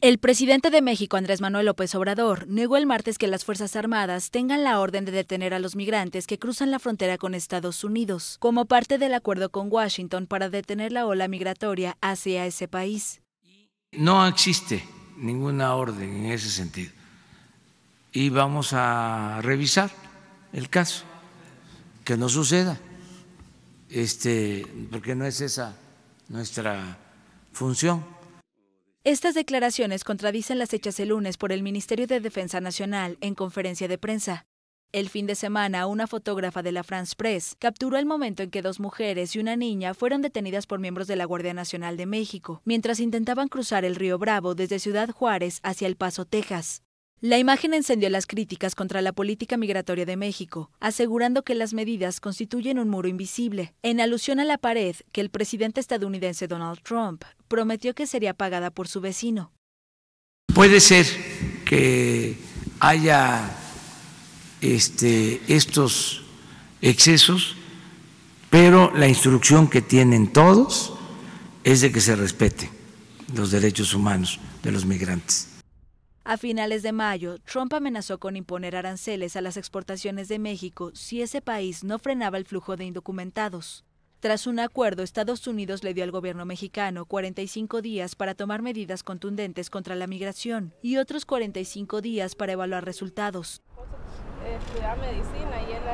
El presidente de México, Andrés Manuel López Obrador, negó el martes que las Fuerzas Armadas tengan la orden de detener a los migrantes que cruzan la frontera con Estados Unidos, como parte del acuerdo con Washington para detener la ola migratoria hacia ese país. No existe ninguna orden en ese sentido. Y vamos a revisar el caso, que no suceda, este, porque no es esa nuestra función. Estas declaraciones contradicen las hechas el lunes por el Ministerio de Defensa Nacional en conferencia de prensa. El fin de semana, una fotógrafa de la France Press capturó el momento en que dos mujeres y una niña fueron detenidas por miembros de la Guardia Nacional de México mientras intentaban cruzar el río Bravo desde Ciudad Juárez hacia El Paso, Texas. La imagen encendió las críticas contra la política migratoria de México, asegurando que las medidas constituyen un muro invisible, en alusión a la pared que el presidente estadounidense Donald Trump prometió que sería pagada por su vecino. Puede ser que haya este, estos excesos, pero la instrucción que tienen todos es de que se respeten los derechos humanos de los migrantes. A finales de mayo, Trump amenazó con imponer aranceles a las exportaciones de México si ese país no frenaba el flujo de indocumentados. Tras un acuerdo, Estados Unidos le dio al gobierno mexicano 45 días para tomar medidas contundentes contra la migración y otros 45 días para evaluar resultados. Este,